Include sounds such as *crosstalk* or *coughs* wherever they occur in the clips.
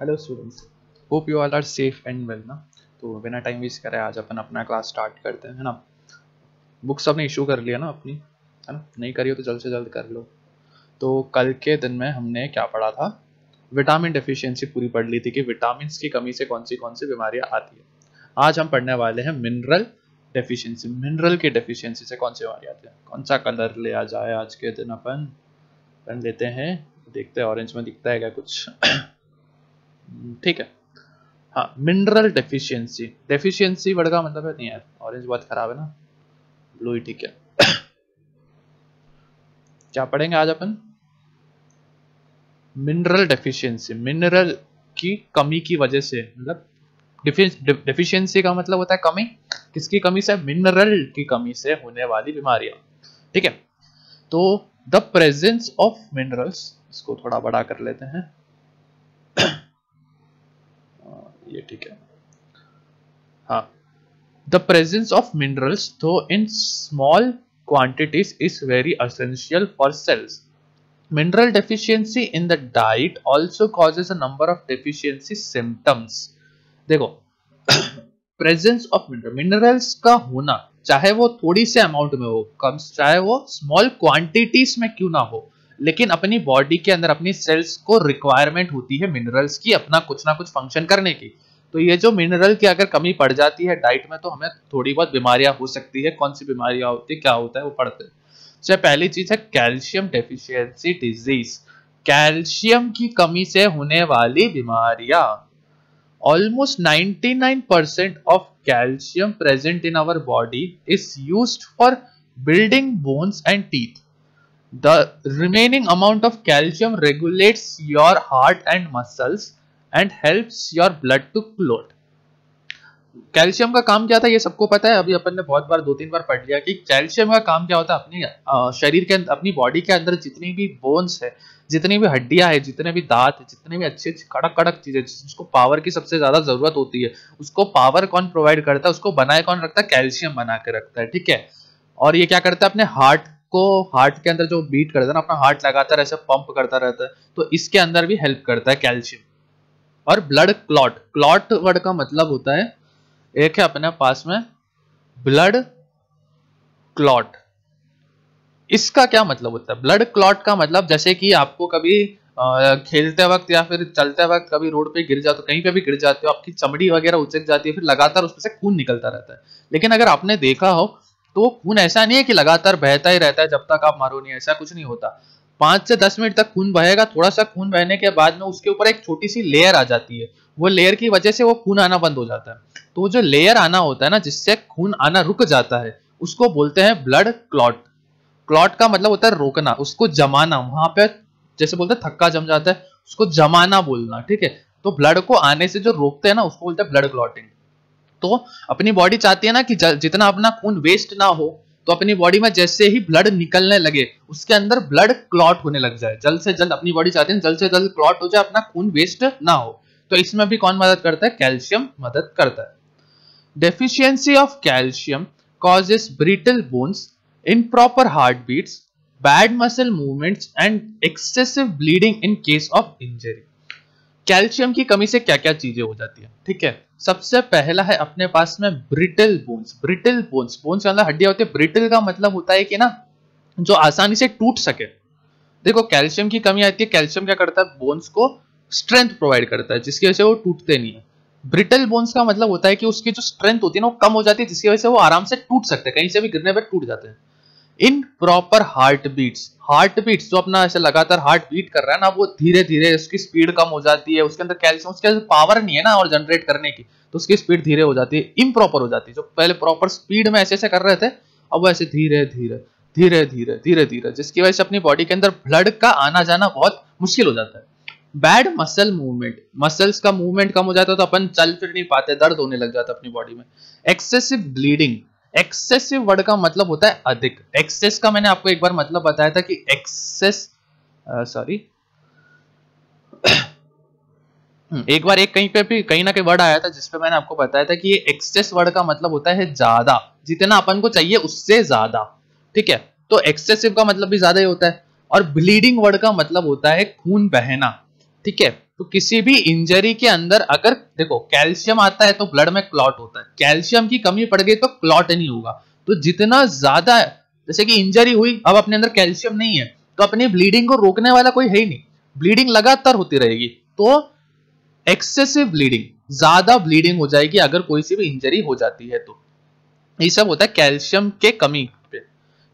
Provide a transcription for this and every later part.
Hello students hope you all are safe and well ना तो बिना टाइम वेस्ट करे आज अपन अपना क्लास स्टार्ट करते हैं है ना बुक्स सबने इशू कर लिया ना अपनी है ना नहीं करी हो तो जल्द से जल्द कर लो तो कल के दिन में हमने क्या पढ़ा था विटामिन डेफिशिएंसी पूरी पढ़ ली थी कि विटामिन की कमी से कौन सी कौन सी बीमारियाँ आती है आज हम पढ़ने वाले हैं मिनरल डेफिशिएंसी मिनरल की डेफिशिएंसी से कौन सी बीमारी आती है कौन सा कलर ले आ जाए आज के दिन अपन अपन लेते हैं देखते हैं ऑरेंज में दिखता है क्या कुछ ठीक है हाँ मिनरल डेफिशिएंसी डेफिशिएंसी वर्ड का मतलब है नहीं यार ऑरेंज बहुत खराब है ना ब्लू ही ठीक है *coughs* क्या पढ़ेंगे आज अपन मिनरल डेफिशिएंसी मिनरल की कमी की वजह से मतलब डेफिशियंसी का मतलब होता है कमी किसकी कमी से मिनरल की कमी से होने वाली बीमारियां ठीक है तो द प्रेजेंस ऑफ मिनरल्स इसको थोड़ा बड़ा कर लेते हैं ये ठीक है हाँ the presence of minerals though in small quantities is very essential for cells mineral deficiency in the diet also causes a number of deficiency symptoms देखो प्रेजेंस ऑफ मिनरल मिनरल्स का होना चाहे वो थोड़ी से अमाउंट में हो कम चाहे वो स्मॉल क्वांटिटीज में क्यों ना हो लेकिन अपनी बॉडी के अंदर अपनी सेल्स को रिक्वायरमेंट होती है मिनरल्स की अपना कुछ ना कुछ फंक्शन करने की तो ये जो मिनरल की अगर कमी पड़ जाती है डाइट में तो हमें थोड़ी बहुत बीमारियां हो सकती है कौन सी बीमारियां होती है क्या होता है वो पढ़ते हैं तो पहली चीज है कैल्शियम डेफिशियंसी डिजीज कैल्शियम की कमी से होने वाली बीमारियां almost 99% percent of calcium present in our body is used for building bones and teeth the remaining amount of calcium regulates your heart and muscles and helps your blood to clot calcium का काम क्या था ये सबको पता है अभी अपन ने बहुत बार दो तीन बार पढ़ लिया कि कैल्शियम का काम क्या होता है अपनी शरीर के अंदर अपनी बॉडी के अंदर जितनी भी बोन्स है जितनी भी हड्डियां है जितने भी दांत है जितने भी अच्छे अच्छे कड़क कड़क चीजें जिसको पावर की सबसे ज्यादा जरूरत होती है उसको पावर कौन प्रोवाइड करता है उसको बनाए कौन रखता है कैल्शियम बना के रखता है ठीक है और ये क्या करता है अपने हार्ट को हार्ट के अंदर जो बीट करता है ना अपना हार्ट लगातार ऐसे पंप करता रहता है तो इसके अंदर भी हेल्प करता है कैल्शियम और ब्लड क्लॉट क्लॉट वर्ड का मतलब होता है एक है अपने पास में ब्लड क्लॉट इसका क्या मतलब होता है ब्लड क्लॉट का मतलब जैसे कि आपको कभी खेलते वक्त या फिर चलते वक्त कभी रोड पे गिर जाते हो कहीं पे भी गिर जाते हो आपकी चमड़ी वगैरह उचक जाती है फिर लगातार उसमें से खून निकलता रहता है लेकिन अगर आपने देखा हो तो खून ऐसा नहीं है कि लगातार बहता ही रहता है जब तक आप मारो नहीं ऐसा कुछ नहीं होता पांच से दस मिनट तक खून बहेगा थोड़ा सा खून बहने के बाद में उसके ऊपर एक छोटी सी लेयर आ जाती है वो लेयर की वजह से वो खून आना बंद हो जाता है तो जो लेयर आना होता है ना जिससे खून आना रुक जाता है उसको बोलते हैं ब्लड क्लॉट क्लॉट का मतलब होता है रोकना उसको जमाना वहां पे जैसे बोलते हैं थक्का जम जाता है उसको जमाना बोलना ठीक है तो ब्लड को आने से जो रोकते हैं ना उसको बोलते हैं ब्लड क्लॉटिंग तो अपनी बॉडी चाहती है ना कि जितना अपना खून वेस्ट ना हो तो अपनी बॉडी में जैसे ही ब्लड निकलने लगे उसके अंदर ब्लड क्लॉट होने लग जाए जल्द से जल्द अपनी बॉडी चाहती है जल्द से जल्द क्लॉट हो जाए अपना खून वेस्ट ना हो तो इसमें भी कौन मदद करता है कैल्शियम मदद करता है deficiency of calcium bones brittle bones, heart heartbeats, bad muscle movements and excessive bleeding in case of injury calcium की कमी से क्या क्या चीजें हो जाती है ठीक है सबसे पहला है अपने पास में brittle bones brittle bones bones के अंदर हड्डियां होती है ब्रिटल का मतलब होता है कि ना जो आसानी से टूट सके देखो कैल्शियम की कमी आती है कैल्शियम क्या करता है बोन्स को स्ट्रेंथ प्रोवाइड करता है जिसकी वजह से वो टूटते नहीं है ब्रिटल बोन्स का मतलब होता है कि उसकी जो स्ट्रेंथ होती है ना वो कम हो जाती है जिसकी वजह से वो आराम से टूट सकते हैं कहीं से भी गिरने पर टूट जाते हैं improper heartbeats heartbeats जो अपना ऐसे लगातार हार्ट बीट कर रहा है ना वो धीरे धीरे उसकी स्पीड कम हो जाती है उसके अंदर कैल्शियम उसके अंदर पावर नहीं है ना और जनरेट करने की तो उसकी स्पीड धीरे हो जाती है इम्प्रॉपर हो जाती है जो पहले प्रॉपर स्पीड में ऐसे ऐसे कर रहे थे अब वो ऐसे धीरे धीरे धीरे धीरे धीरे धीरे जिसकी वजह से अपनी बॉडी के अंदर ब्लड का आना जाना बहुत मुश्किल हो जाता है बैड मसल मूवमेंट मसल्स का मूवमेंट कम हो जाता है तो अपन चल फिर नहीं पाते दर्द होने लग जाता अपनी बॉडी में एक्सेसिव ब्लीडिंग एक्सेसिव वर्ड का मतलब होता है अधिक एक्सेस का मैंने आपको एक बार मतलब बताया था कि एक्सेस uh, हम्म, सॉरी एक बार एक कहीं पे भी कहीं ना कहीं वर्ड आया था जिसपे मैंने आपको बताया था कि ये एक्सेस वर्ड का मतलब होता है ज्यादा जितना अपन को चाहिए उससे ज्यादा ठीक है तो एक्सेसिव का मतलब भी ज्यादा ही होता है और ब्लीडिंग वर्ड का मतलब होता है खून बहना ठीक है तो किसी भी इंजरी के अंदर अगर देखो कैल्शियम आता है तो ब्लड में क्लॉट होता है कैल्शियम की कमी पड़ गई तो क्लॉट नहीं होगा तो जितना ज्यादा जैसे कि इंजरी हुई अब अपने अंदर कैल्शियम नहीं है तो अपनी ब्लीडिंग को रोकने वाला कोई है ही नहीं ब्लीडिंग लगातार होती रहेगी तो एक्सेसिव ब्लीडिंग ज्यादा ब्लीडिंग हो जाएगी अगर कोई सी भी इंजरी हो जाती है तो ये सब होता है कैल्शियम के कमी पे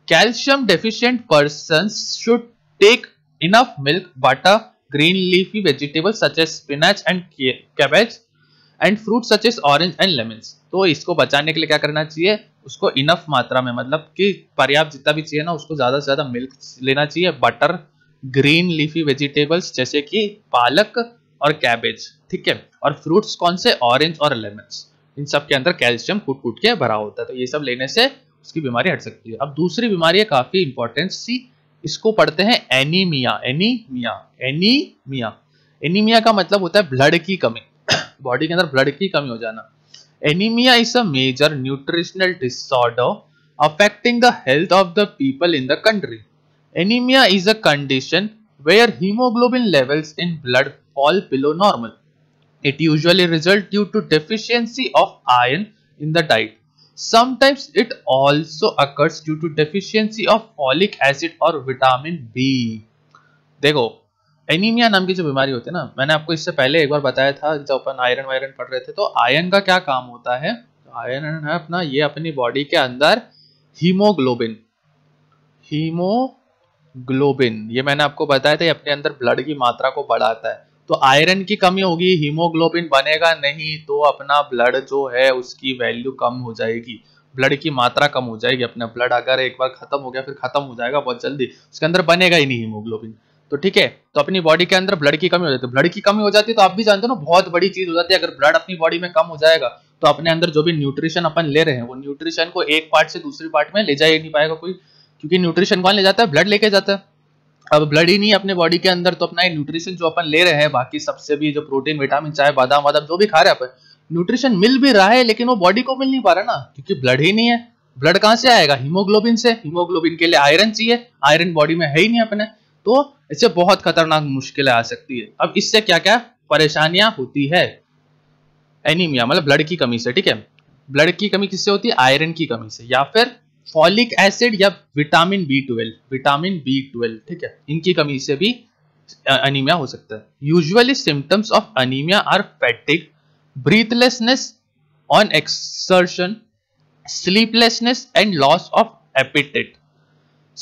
calcium deficient person should take enough milk water green leafy vegetables such as spinach and cabbage and fruit such as orange and lemons तो इसको बचाने के लिए क्या करना चाहिए उसको इनफ मात्रा में मतलब कि पर्याप्त जितना भी चाहिए ना उसको ज़्यादा से ज़्यादा मिल्क लेना चाहिए बटर ग्रीन लीफी वेजिटेबल्स जैसे कि पालक और कैबेज ठीक है और फ्रूट्स कौन से ऑरेंज और लेमन्स इन सब के अंदर कैल्शियम कूट कूट के भरा होता है तो ये सब लेने से उसकी बीमारी हट सकती है अब दूसरी बीमारी है काफ़ी इंपॉर्टेंट सी इसको पढ़ते हैं एनीमिया एनीमिया एनीमिया एनीमिया का मतलब होता है ब्लड की कमी बॉडी *coughs* के अंदर ब्लड की कमी हो जाना anaemia is a major nutritional disorder affecting the health of the people in the country anaemia is a condition where haemoglobin levels in blood fall below normal it usually result due to deficiency of iron in the diet Sometimes it also occurs due to deficiency of folic acid और vitamin B. देखो anaemia नाम की जो बीमारी होती है ना मैंने आपको इससे पहले एक बार बताया था जब अपन आयरन वायरन पढ़ रहे थे तो आयरन का क्या काम होता है आयरन है अपना ये अपनी बॉडी के अंदर हीमोग्लोबिन हीमोग्लोबिन ये मैंने आपको बताया था ये अपने अंदर ब्लड की मात्रा को बढ़ाता है तो आयरन की कमी होगी हीमोग्लोबिन बनेगा नहीं तो अपना ब्लड जो है उसकी वैल्यू कम हो जाएगी ब्लड की मात्रा कम हो जाएगी अपना ब्लड अगर एक बार खत्म हो गया फिर खत्म हो जाएगा बहुत जल्दी उसके अंदर बनेगा ही नहीं हीमोग्लोबिन तो ठीक है तो अपनी बॉडी के अंदर ब्लड की कमी हो जाती है ब्लड तो की कमी हो जाती है तो आप भी जानते हो ना बहुत बड़ी चीज हो जाती है अगर ब्लड अपनी बॉडी में कम हो जाएगा तो अपने अंदर जो भी न्यूट्रिशन अपन ले रहे हैं वो न्यूट्रिशन को एक पार्ट से दूसरे पार्ट में ले जा ही नहीं पाएगा कोई क्योंकि न्यूट्रिशन कौन ले जाता है ब्लड लेके जाता है अब ब्लड ही नहीं अपने बॉडी के अंदर तो अपना न्यूट्रिशन जो अपन ले रहे हैं बाकी सबसे भी जो प्रोटीन विटामिन चाहे बादाम वादाम जो भी खा रहे हैं अपन न्यूट्रिशन मिल भी रहा है लेकिन वो बॉडी को मिल नहीं पा रहा ना क्योंकि ब्लड ही नहीं है ब्लड कहाँ से आएगा हीमोग्लोबिन से हीमोग्लोबिन के लिए आयरन चाहिए आयरन बॉडी में है ही नहीं अपने तो इससे बहुत खतरनाक मुश्किलें आ सकती है अब इससे क्या क्या परेशानियां होती है एनीमिया मतलब ब्लड की कमी से ठीक है ब्लड की कमी किससे होती है आयरन की कमी से या फिर फॉलिक एसिड या vitamin B twelve vitamin B twelve ठीक है इनकी कमी से भी अनिमिया हो सकता है usually symptoms of anaemia are fatigue breathlessness on exertion sleeplessness and loss of appetite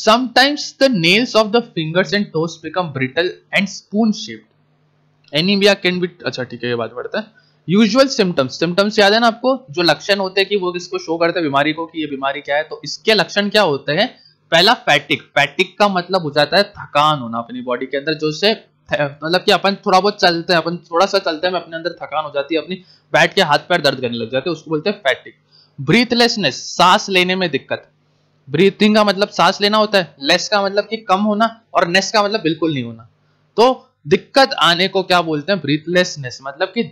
sometimes the nails of the fingers and toes become brittle and spoon shaped anaemia can be अच्छा ठीक है ये बात बढ़ता है यूजुअल सिम्टम्स सिम्टम्स याद है ना आपको जो लक्षण होते हैं कि वो किसको शो करते हैं बीमारी को कि ये बीमारी क्या है तो इसके लक्षण क्या होते हैं पहला फैटिक फैटिक का मतलब हो जाता है थकान होना अपनी बॉडी के अंदर जो से मतलब कि अपन थोड़ा बहुत चलते हैं अपन थोड़ा सा चलते हैं अपने अंदर थकान हो जाती है अपनी बैठ के हाथ पैर दर्द करने लग जाते हैं उसको बोलते हैं फैटिक ब्रीथलेसनेस सांस लेने में दिक्कत ब्रीथिंग का मतलब सांस लेना होता है लेस का मतलब कि कम होना और नेस का मतलब बिल्कुल नहीं होना तो दिक्कत आने को क्या बोलते हैं ब्रीथलेसनेस मतलब कि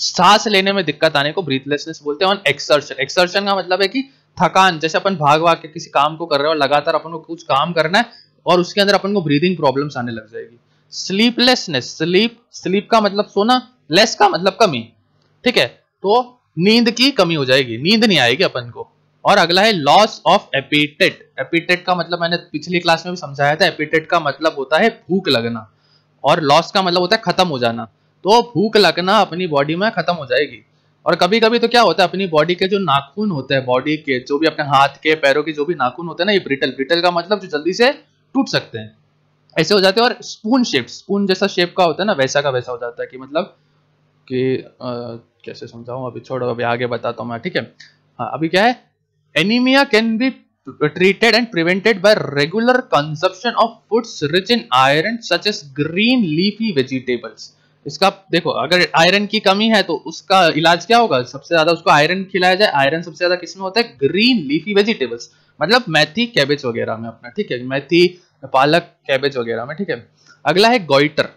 सांस लेने में दिक्कत आने को ब्रीथलेसनेस बोलते हैं एक्सर्शन एक्सर्शन का मतलब है कि थकान जैसे अपन भाग भाग के किसी काम को कर रहे हो लगातार अपन को कुछ काम करना है और उसके अंदर अपन को ब्रीदिंग प्रॉब्लम आने लग जाएगी स्लीपलेसनेस स्लीप स्लीप का मतलब सोना लेस का मतलब कमी ठीक है तो नींद की कमी हो जाएगी नींद नहीं आएगी अपन को और अगला है लॉस ऑफ एपिटेट एपिटेट का मतलब मैंने पिछली क्लास में भी समझाया था एपिटेट का मतलब होता है भूख लगना और लॉस का मतलब होता है खत्म हो जाना तो भूख लगना अपनी बॉडी में खत्म हो जाएगी और कभी कभी तो क्या होता है अपनी बॉडी के जो नाखून होते हैं बॉडी के जो भी अपने हाथ के पैरों के जो भी नाखून होते हैं ना ये ब्रिटल ब्रिटल का मतलब जो जल्दी से टूट सकते हैं ऐसे हो जाते हैं और स्पून शेप स्पून जैसा शेप का होता है ना वैसा का वैसा हो जाता है कि मतलब कि आ, कैसे समझाऊ अभी छोड़ो अभी आगे बताता हूँ मैं ठीक है हाँ अभी क्या है anaemia can be treated and prevented by regular consumption of foods rich in iron such as green leafy vegetables इसका देखो अगर आयरन की कमी है तो उसका इलाज क्या होगा सबसे ज्यादा उसको आयरन खिलाया जाए आयरन सबसे ज्यादा किसमें होता है ग्रीन लीफी वेजिटेबल्स मतलब मैथी कैबेज वगैरह में अपना ठीक है मैथी पालक कैबेज वगैरह में ठीक है अगला है गोइटर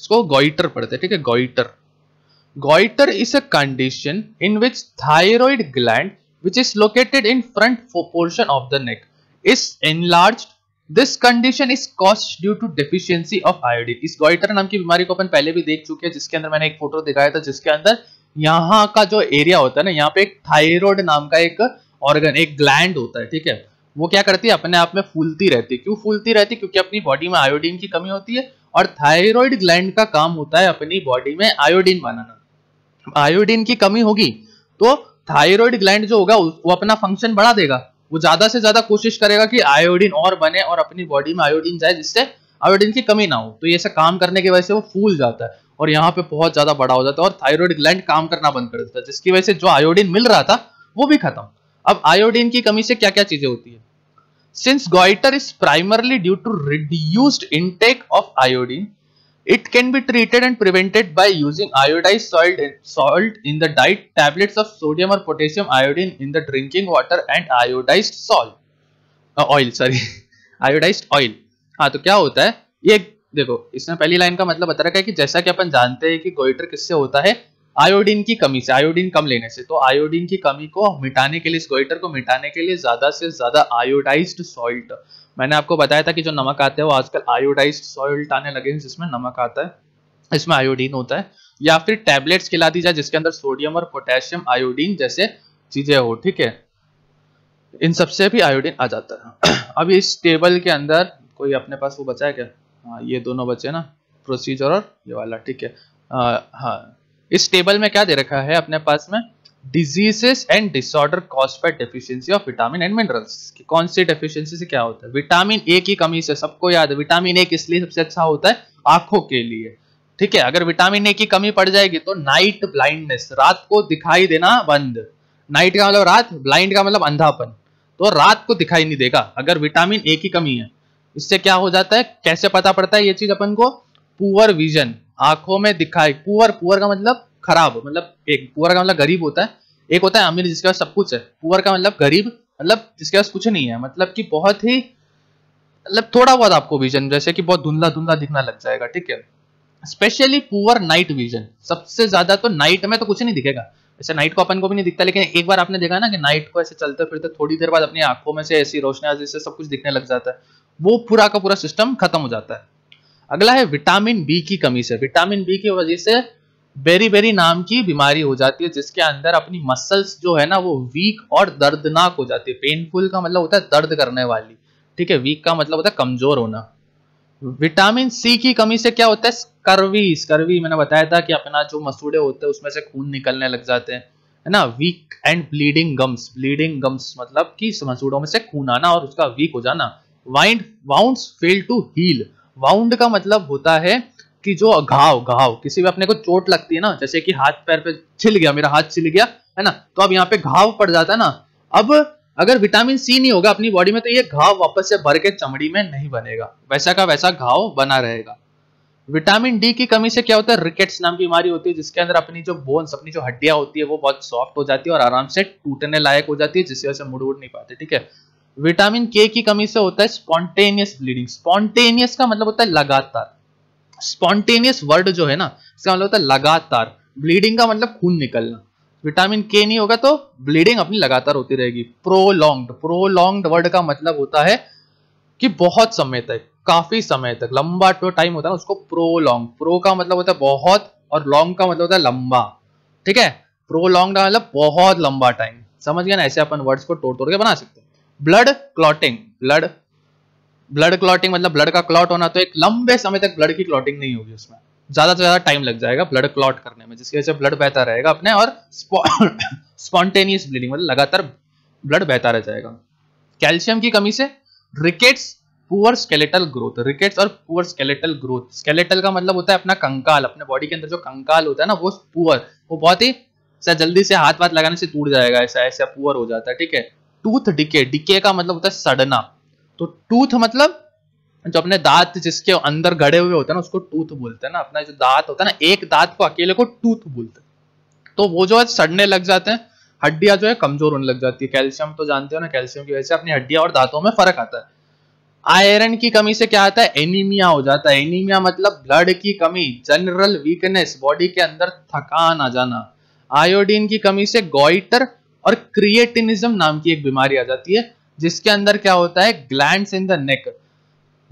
इसको गोइटर पढ़ते हैं ठीक है goitre goitre is a condition in which thyroid gland which is located in front portion of the neck is enlarged this condition is caused due to deficiency of iodine इस goitre नाम की बीमारी को अपन पहले भी देख चुके हैं जिसके अंदर मैंने एक फोटो दिखाया था जिसके अंदर यहाँ का जो एरिया होता है ना यहाँ पे एक थायरोड नाम का एक ऑर्गन एक ग्लैंड होता है ठीक है वो क्या करती है अपने आप में फूलती रहती है क्यों फूलती रहती है क्योंकि अपनी बॉडी में आयोडीन की कमी होती है और थायराइड ग्लैंड का काम होता है अपनी बॉडी में आयोडीन बनाना आयोडीन की कमी होगी तो थायराइड ग्लैंड जो होगा वो अपना फंक्शन बढ़ा देगा वो ज्यादा से ज्यादा कोशिश करेगा कि आयोडीन और बने और अपनी बॉडी में आयोडीन जाए जिससे आयोडीन की कमी ना हो तो ये सब काम करने की वजह से वो फूल जाता है और यहाँ पे बहुत ज्यादा बड़ा हो जाता है और थायरॉइड ग्लैंड काम करना बंद कर देता है जिसकी वजह से जो आयोडीन मिल रहा था वो भी खत्म अब आयोडीन की कमी से क्या क्या चीजें होती है since goitre is primarily due to reduced intake of iodine It can be treated and prevented by using iodized salt, salt in the diet, tablets of sodium or potassium iodine in the drinking water and iodized salt. Uh, oil sorry iodized oil. हाँ तो क्या होता है ये देखो इसमें पहली line का मतलब बता रखा है कि जैसा कि अपन जानते हैं कि गोइटर किससे होता है आयोडीन की कमी से आयोडीन कम लेने से तो आयोडीन की कमी को मिटाने के लिए इस गोइटर को मिटाने के लिए ज्यादा से ज्यादा आयोडाइज्ड सॉल्ट मैंने आपको बताया था कि जो नमक आता है वो आजकल आयोडाइज सॉल्ट आने लगे हैं जिसमें नमक आता है इसमें आयोडीन होता है या फिर टैबलेट्स खिला दी जाए जिसके अंदर सोडियम और पोटेशियम आयोडीन जैसे चीजें हो ठीक है इन सबसे भी आयोडीन आ जाता है *clears throat* अब इस टेबल के अंदर कोई अपने पास वो बचा है क्या हाँ ये दोनों बचे ना प्रोसीजर और ये वाला ठीक है हाँ इस टेबल में क्या दे रखा है अपने पास में diseases and disorder caused by deficiency of vitamin and minerals कौन सी डेफिशिएंसी से क्या होता है विटामिन ए की कमी से सबको याद है विटामिन ए इसलिए सबसे अच्छा होता है आंखों के लिए ठीक है अगर विटामिन ए की कमी पड़ जाएगी तो नाइट ब्लाइंडनेस रात को दिखाई देना बंद नाइट का मतलब रात ब्लाइंड का मतलब अंधापन तो रात को दिखाई नहीं देगा अगर विटामिन ए की कमी है इससे क्या हो जाता है कैसे पता पड़ता है ये चीज अपन को पुअर विजन आंखों में दिखाई पुअर पुअर का मतलब खराब मतलब एक पुअर का मतलब गरीब होता है एक होता है अमीर जिसके पास सब कुछ है पुअर का मतलब गरीब मतलब जिसके पास कुछ नहीं है मतलब कि बहुत ही मतलब थोड़ा बहुत आपको विजन जैसे कि बहुत धुंधला धुंधला दिखना लग जाएगा ठीक है स्पेशली पुअर नाइट विजन सबसे ज्यादा तो नाइट में तो कुछ नहीं दिखेगा ऐसे नाइट को अपन को भी नहीं दिखता लेकिन एक बार आपने देखा ना कि नाइट को ऐसे चलते फिरते थोड़ी देर बाद अपनी आंखों में से ऐसी रोशनी से सब कुछ दिखने लग जाता है वो पूरा का पूरा सिस्टम खत्म हो जाता है अगला है विटामिन बी की कमी से विटामिन बी की वजह से बेरी बेरी नाम की बीमारी हो जाती है जिसके अंदर अपनी मसल्स जो है ना वो वीक और दर्दनाक हो जाती है पेनफुल का मतलब होता है दर्द करने वाली ठीक है वीक का मतलब होता है कमजोर होना विटामिन सी की कमी से क्या होता है स्कर्वी स्कर्वी मैंने बताया था कि अपना जो मसूड़े होते हैं उसमें से खून निकलने लग जाते हैं है ना weak and bleeding gums bleeding gums मतलब कि मसूड़ों में से खून आना और उसका वीक हो जाना wind wound fail to heal wound का मतलब होता है कि जो घाव घाव किसी भी अपने को चोट लगती है ना जैसे कि हाथ पैर पे छिल गया मेरा हाथ छिल गया है ना तो अब यहाँ पे घाव पड़ जाता है ना अब अगर विटामिन सी नहीं होगा अपनी बॉडी में तो ये घाव वापस से भर के चमड़ी में नहीं बनेगा वैसा का वैसा घाव बना रहेगा विटामिन डी की कमी से क्या होता है रिकेट्स नाम की बीमारी होती है जिसके अंदर अपनी जो बोन्स अपनी जो हड्डियां होती है वो बहुत सॉफ्ट हो जाती है और आराम से टूटने लायक हो जाती है जिसकी वजह से मुड़ उड़ नहीं पाते ठीक है विटामिन के की कमी से होता है स्पॉन्टेनियस ब्लीडिंग स्पॉन्टेनियस का मतलब होता है लगातार स्पॉन्टेनियस वर्ड जो है ना इसका मतलब होता है लगातार ब्लीडिंग का मतलब खून निकलना विटामिन के नहीं होगा तो ब्लीडिंग अपनी लगातार होती रहेगी प्रोलॉन्ग्ड प्रोलॉन्ग्ड वर्ड का मतलब होता है कि बहुत समय तक काफी समय तक लंबा जो टाइम होता है ना उसको प्रोलॉन्ग प्रो का मतलब होता है बहुत और लॉन्ग का मतलब होता है लंबा ठीक है प्रोलॉन्ग का मतलब बहुत लंबा टाइम समझ गया ना ऐसे अपन वर्ड्स को तोड़ तोड़ के बना सकते हैं blood clotting blood blood clotting मतलब ब्लड का क्लॉट होना तो एक लंबे समय तक ब्लड की क्लॉटिंग नहीं होगी उसमें ज्यादा से ज्यादा टाइम लग जाएगा ब्लड क्लॉट करने में जिसकी वजह से ब्लड बहता रहेगा अपने और स्पॉन्टेनियस ब्लीडिंग *coughs* मतलब लगातार ब्लड बहता रह जाएगा कैल्शियम की कमी से rickets poor skeletal growth rickets और पुअर स्केलेटल ग्रोथ स्केलेटल का मतलब होता है अपना कंकाल अपने बॉडी के अंदर जो कंकाल होता है ना वो पुअर वो बहुत ही जल्दी से हाथ वाथ लगाने से टूट जाएगा ऐसा ऐसा पुअर हो जाता है ठीक है टूथ डिके डिके का मतलब होता है सड़ना तो टूथ मतलब जो अपने दांत जिसके अंदर गड़े हुए होते हैं ना उसको टूथ बोलते हैं ना अपना जो दांत होता है ना एक दांत को अकेले को टूथ बोलते हैं तो वो जो है सड़ने लग जाते हैं हड्डियां जो है कमजोर होने लग जाती है कैल्शियम तो जानते हो ना कैल्शियम की वजह से अपनी हड्डियां और दांतों में फर्क आता है आयरन की कमी से क्या आता है एनीमिया हो जाता है एनीमिया मतलब ब्लड की कमी जनरल वीकनेस बॉडी के अंदर थकान आ जाना आयोडीन की कमी से गोइटर और क्रिएटिनिज्म नाम की एक बीमारी आ जाती है जिसके अंदर क्या होता है ग्लैंड इन द नेक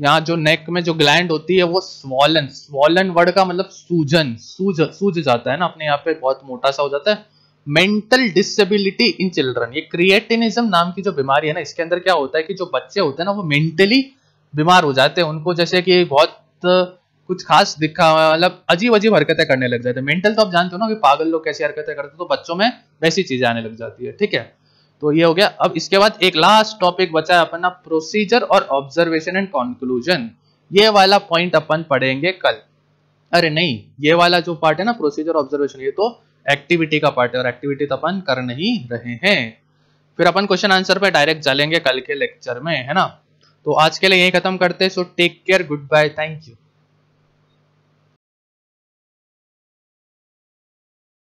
यहाँ जो नेक में जो ग्लैंड होती है वो स्वॉलन स्वॉलन वर्ड का मतलब सूजन सूज सूज जाता है ना अपने यहाँ पे बहुत मोटा सा हो जाता है मेंटल डिसेबिलिटी इन चिल्ड्रन ये क्रिएटिनिज्म नाम की जो बीमारी है ना इसके अंदर क्या होता है कि जो बच्चे होते हैं ना वो मेंटली बीमार हो जाते हैं उनको जैसे कि बहुत कुछ खास दिखा मतलब अजीब अजीब हरकतें करने लग जाते हैं मेंटल तो आप जानते हो ना कि पागल लोग कैसी हरकतें करते हैं तो बच्चों में वैसी चीजें आने लग जाती है ठीक है तो ये हो गया अब इसके बाद एक लास्ट टॉपिक बचा है अपना प्रोसीजर और ऑब्जर्वेशन एंड कॉन्क्लूजन ये वाला पॉइंट अपन पढ़ेंगे कल अरे नहीं ये वाला जो पार्ट है ना प्रोसीजर ऑब्जर्वेशन ये तो एक्टिविटी का पार्ट है और एक्टिविटी तो अपन कर नहीं रहे हैं फिर अपन क्वेश्चन आंसर पे डायरेक्ट चलेंगे कल के लेक्चर में है ना तो आज के लिए यही खत्म करते हैं so take care good bye thank you